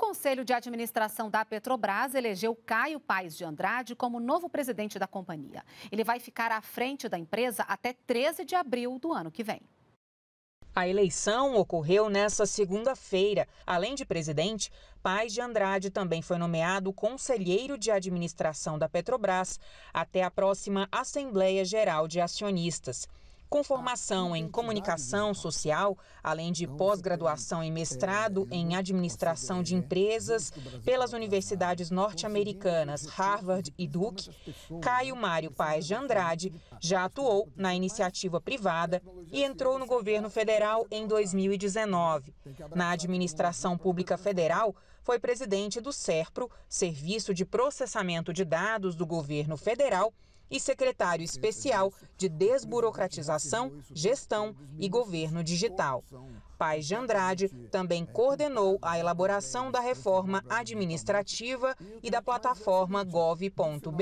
Conselho de Administração da Petrobras elegeu Caio Paes de Andrade como novo presidente da companhia. Ele vai ficar à frente da empresa até 13 de abril do ano que vem. A eleição ocorreu nesta segunda-feira. Além de presidente, Paz de Andrade também foi nomeado conselheiro de administração da Petrobras até a próxima Assembleia Geral de Acionistas. Com formação em comunicação social, além de pós-graduação e mestrado em administração de empresas pelas universidades norte-americanas Harvard e Duke, Caio Mário Paes de Andrade já atuou na iniciativa privada e entrou no governo federal em 2019. Na administração pública federal, foi presidente do SERPRO, Serviço de Processamento de Dados do Governo Federal, e secretário especial de Desburocratização, Gestão e Governo Digital. Pai de Andrade também coordenou a elaboração da reforma administrativa e da plataforma gov.br.